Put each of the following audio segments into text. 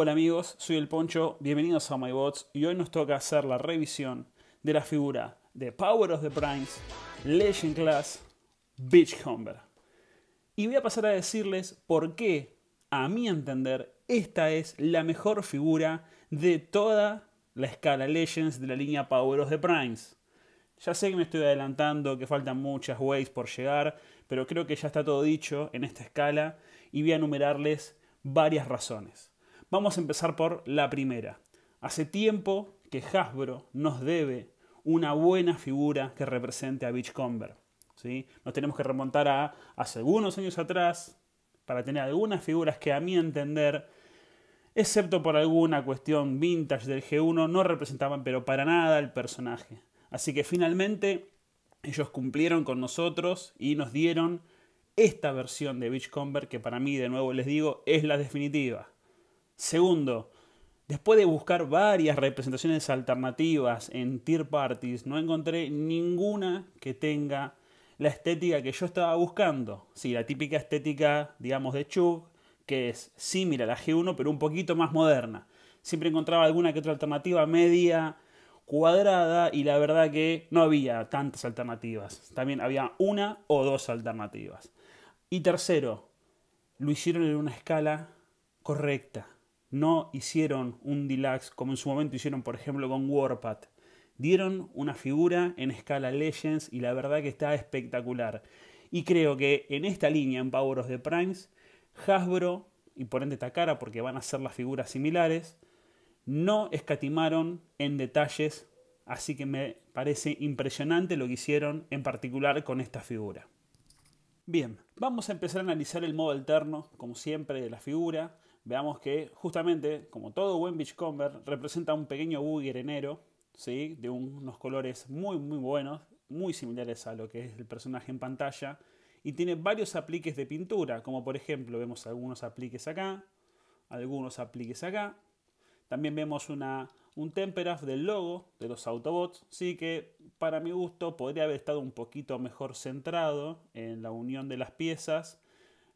Hola amigos, soy el Poncho, bienvenidos a MyBots y hoy nos toca hacer la revisión de la figura de Power of the Primes Legend Class Beachcomber. Y voy a pasar a decirles por qué, a mi entender, esta es la mejor figura de toda la escala Legends de la línea Power of the Primes. Ya sé que me estoy adelantando, que faltan muchas ways por llegar, pero creo que ya está todo dicho en esta escala y voy a enumerarles varias razones. Vamos a empezar por la primera. Hace tiempo que Hasbro nos debe una buena figura que represente a Beachcomber. ¿sí? Nos tenemos que remontar a hace algunos años atrás para tener algunas figuras que a mi entender, excepto por alguna cuestión vintage del G1, no representaban pero para nada el personaje. Así que finalmente ellos cumplieron con nosotros y nos dieron esta versión de Beachcomber que para mí, de nuevo les digo, es la definitiva. Segundo, después de buscar varias representaciones alternativas en tier parties, no encontré ninguna que tenga la estética que yo estaba buscando. Sí, la típica estética, digamos, de Chug, que es similar a la G1, pero un poquito más moderna. Siempre encontraba alguna que otra alternativa media cuadrada y la verdad que no había tantas alternativas. También había una o dos alternativas. Y tercero, lo hicieron en una escala correcta no hicieron un deluxe como en su momento hicieron, por ejemplo, con Warpath. Dieron una figura en escala Legends y la verdad que está espectacular. Y creo que en esta línea, en Power of the Primes, Hasbro, y por ende Takara, porque van a ser las figuras similares, no escatimaron en detalles, así que me parece impresionante lo que hicieron en particular con esta figura. Bien, vamos a empezar a analizar el modo alterno, como siempre, de la figura veamos que justamente, como todo buen Beachcomber, representa un pequeño enero ¿sí? de unos colores muy, muy buenos, muy similares a lo que es el personaje en pantalla, y tiene varios apliques de pintura, como por ejemplo vemos algunos apliques acá, algunos apliques acá, también vemos una, un tempera del logo de los Autobots, sí que para mi gusto podría haber estado un poquito mejor centrado en la unión de las piezas,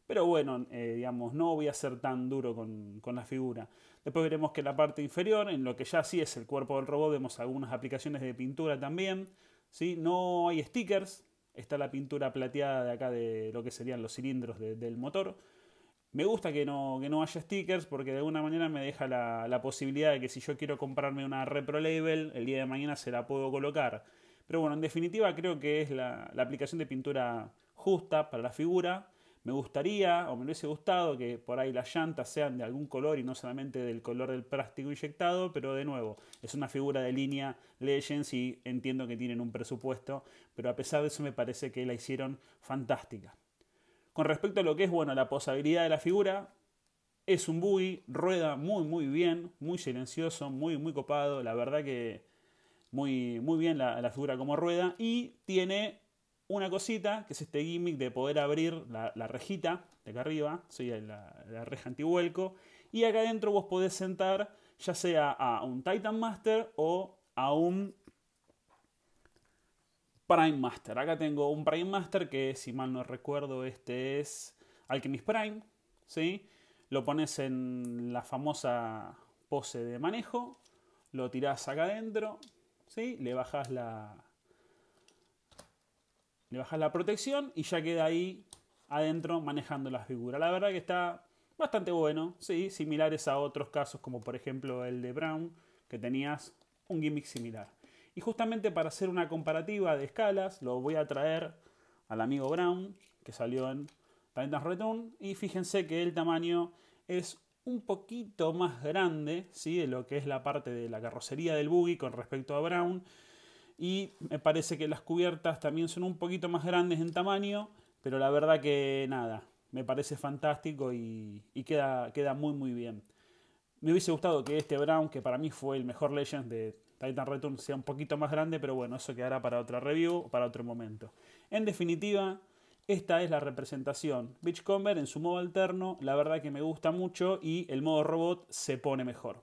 pero bueno, eh, digamos, no voy a ser tan duro con, la figura. Después veremos que en la parte inferior, en lo que ya sí es el cuerpo del robot, vemos algunas aplicaciones de pintura también. No hay stickers, está la pintura plateada de acá de lo que serían los cilindros del motor. Me gusta que no, haya stickers porque de alguna manera me deja la, posibilidad de que si yo quiero comprarme una Repro Label, el día de mañana se la puedo colocar. Pero bueno, en definitiva creo que es la aplicación de pintura justa para la figura me gustaría o me hubiese gustado que por ahí las llantas sean de algún color y no solamente del color del plástico inyectado, pero de nuevo, es una figura de línea Legends y entiendo que tienen un presupuesto, pero a pesar de eso me parece que la hicieron fantástica. Con respecto a lo que es bueno, la posabilidad de la figura, es un buggy, rueda muy muy bien, muy silencioso, muy muy copado, la verdad que muy, muy bien la, la figura como rueda y tiene una cosita, que es este gimmick de poder abrir la, rejita de acá arriba, la, la, reja antihuelco, y acá adentro vos podés sentar ya sea a un Titan Master o a un Prime Master. Acá tengo un Prime Master que, si mal no recuerdo, este es Alchemist Prime, ¿sí? Lo pones en la famosa pose de manejo, lo tirás acá adentro, ¿sí? Le bajas la, le bajas la protección y ya queda ahí adentro manejando la figura. La verdad que está bastante bueno, sí, similares a otros casos como por ejemplo el de Brown, que tenías un gimmick similar. Y justamente para hacer una comparativa de escalas, lo voy a traer al amigo Brown, que salió en tandas Return, y fíjense que el tamaño es un poquito más grande, ¿sí? de lo que es la parte de la carrocería del buggy con respecto a Brown, y me parece que las cubiertas también son un poquito más grandes en tamaño, pero la verdad que nada, me parece fantástico y, queda, muy muy bien. Me hubiese gustado que este Brown, que para mí fue el mejor legend de Titan Return, sea un poquito más grande, pero bueno, eso quedará para otra review, para otro momento. En definitiva, esta es la representación. Beachcomber en su modo alterno, la verdad que me gusta mucho y el modo robot se pone mejor.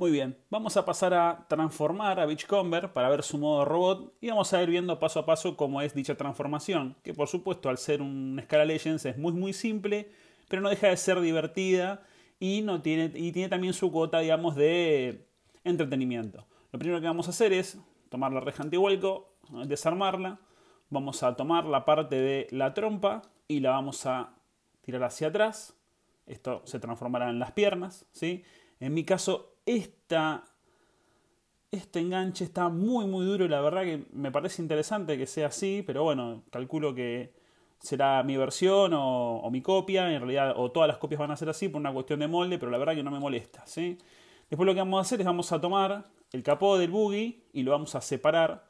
Muy bien, vamos a pasar a transformar a Beachcomber para ver su modo robot y vamos a ir viendo paso a paso cómo es dicha transformación, que por supuesto al ser un Scala Legends es muy muy simple, pero no deja de ser divertida y, no tiene, y tiene también su cuota, digamos, de entretenimiento. Lo primero que vamos a hacer es tomar la reja antihuelco, desarmarla, vamos a tomar la parte de la trompa y la vamos a tirar hacia atrás, esto se transformará en las piernas, ¿sí? En mi caso este enganche está muy, muy duro y la verdad que me parece interesante que sea así, pero bueno, calculo que será mi versión o, mi copia, en realidad, o todas las copias van a ser así por una cuestión de molde, pero la verdad que no me molesta, ¿sí? Después lo que vamos a hacer es vamos a tomar el capó del buggy y lo vamos a separar.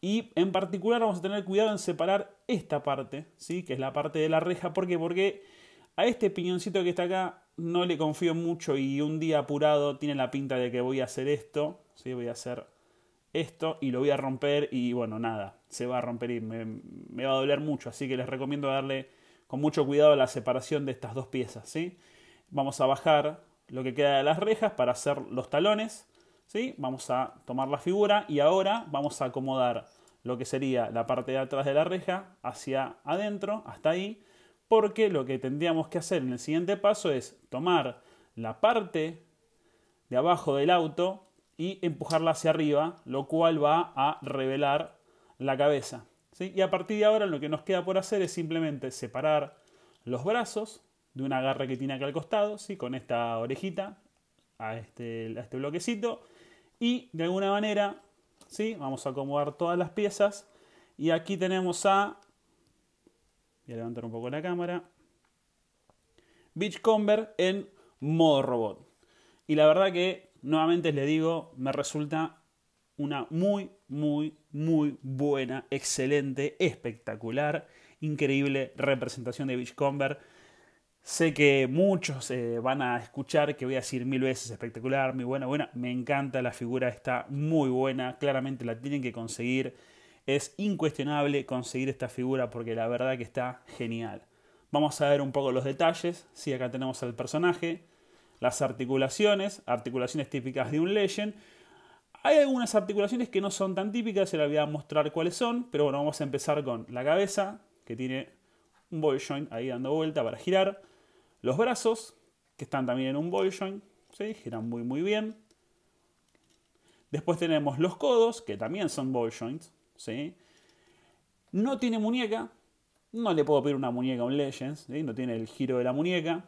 Y en particular vamos a tener cuidado en separar esta parte, ¿sí? que es la parte de la reja. ¿Por Porque a este piñoncito que está acá no le confío mucho y un día apurado tiene la pinta de que voy a hacer esto, ¿sí? voy a hacer esto y lo voy a romper y bueno, nada, se va a romper y me, va a doler mucho, así que les recomiendo darle con mucho cuidado la separación de estas dos piezas, ¿sí? Vamos a bajar lo que queda de las rejas para hacer los talones, ¿sí? Vamos a tomar la figura y ahora vamos a acomodar lo que sería la parte de atrás de la reja hacia adentro, hasta ahí, porque lo que tendríamos que hacer en el siguiente paso es tomar la parte de abajo del auto y empujarla hacia arriba, lo cual va a revelar la cabeza. ¿sí? Y a partir de ahora lo que nos queda por hacer es simplemente separar los brazos de una garra que tiene acá al costado, ¿sí? con esta orejita a este, a este bloquecito, y de alguna manera ¿sí? vamos a acomodar todas las piezas. Y aquí tenemos a y a levantar un poco la cámara. Beachcomber en modo robot. Y la verdad que, nuevamente les digo, me resulta una muy, muy, muy buena, excelente, espectacular, increíble representación de Beachcomber. Sé que muchos eh, van a escuchar que voy a decir mil veces espectacular, muy buena, buena. Me encanta la figura, está muy buena. Claramente la tienen que conseguir es incuestionable conseguir esta figura porque la verdad que está genial. Vamos a ver un poco los detalles. Sí, acá tenemos al personaje, las articulaciones, articulaciones típicas de un Legend. Hay algunas articulaciones que no son tan típicas, se las voy a mostrar cuáles son, pero bueno, vamos a empezar con la cabeza, que tiene un ball joint ahí dando vuelta para girar. Los brazos, que están también en un ball joint, giran muy muy bien. Después tenemos los codos, que también son ball joints, ¿sí? No tiene muñeca, no le puedo pedir una muñeca a un Legends, no tiene el giro de la muñeca.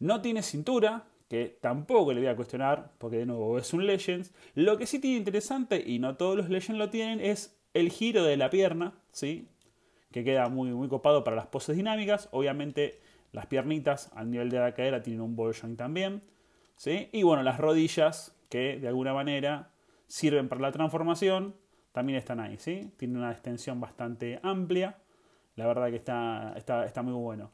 No tiene cintura, que tampoco le voy a cuestionar, porque de nuevo es un Legends. Lo que sí tiene interesante, y no todos los Legends lo tienen, es el giro de la pierna, ¿sí? que queda muy, muy copado para las poses dinámicas. Obviamente las piernitas al nivel de la cadera tienen un ball joint también. ¿sí? Y bueno, las rodillas, que de alguna manera sirven para la transformación también están ahí, ¿sí? Tiene una extensión bastante amplia. La verdad que está, está, está muy bueno.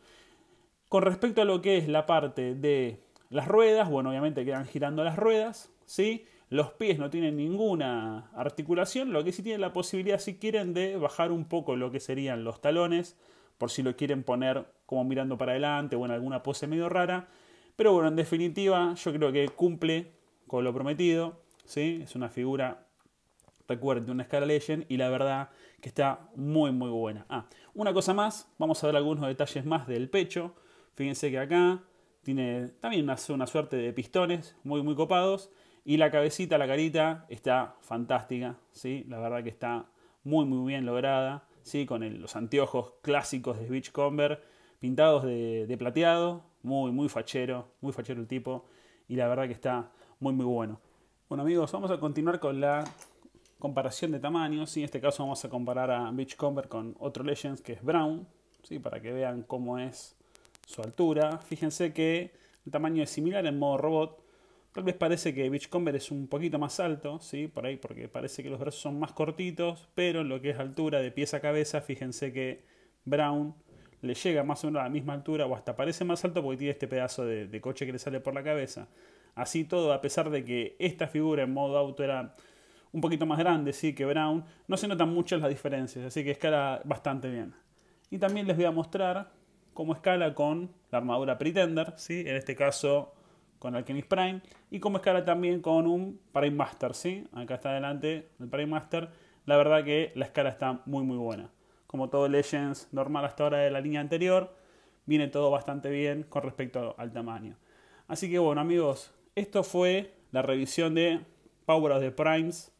Con respecto a lo que es la parte de las ruedas, bueno, obviamente quedan girando las ruedas, ¿sí? Los pies no tienen ninguna articulación, lo que sí tienen la posibilidad, si quieren, de bajar un poco lo que serían los talones, por si lo quieren poner como mirando para adelante o en alguna pose medio rara. Pero bueno, en definitiva, yo creo que cumple con lo prometido, ¿sí? Es una figura recuerden, una escala Legend y la verdad que está muy muy buena. Ah, una cosa más, vamos a ver algunos detalles más del pecho. Fíjense que acá tiene también una, una suerte de pistones muy muy copados y la cabecita, la carita está fantástica, ¿sí? La verdad que está muy muy bien lograda, ¿sí? Con los anteojos clásicos de Beachcomber pintados de, de plateado, muy muy fachero, muy fachero el tipo y la verdad que está muy muy bueno. Bueno amigos, vamos a continuar con la comparación de tamaños. en este caso vamos a comparar a Beachcomber con otro Legends que es Brown, ¿sí? para que vean cómo es su altura. Fíjense que el tamaño es similar en modo robot. Tal vez parece que Beachcomber es un poquito más alto, ¿sí? por ahí porque parece que los brazos son más cortitos, pero en lo que es altura de pies a cabeza, fíjense que Brown le llega más o menos a la misma altura o hasta parece más alto porque tiene este pedazo de coche que le sale por la cabeza. Así todo, a pesar de que esta figura en modo auto era un poquito más grande, sí, que Brown, no se notan muchas las diferencias, así que escala bastante bien. Y también les voy a mostrar cómo escala con la armadura Pretender, ¿sí? en este caso con Alchemist Prime, y cómo escala también con un Prime Master, ¿sí? acá está adelante el Prime Master, la verdad que la escala está muy muy buena. Como todo Legends normal hasta ahora de la línea anterior, viene todo bastante bien con respecto al tamaño. Así que bueno amigos, esto fue la revisión de Power of the Primes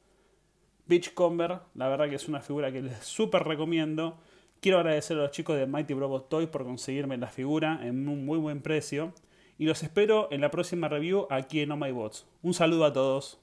Beachcomber, la verdad que es una figura que les súper recomiendo. Quiero agradecer a los chicos de Mighty Robot Toys por conseguirme la figura en un muy buen precio. Y los espero en la próxima review aquí en Oh My Bots. Un saludo a todos.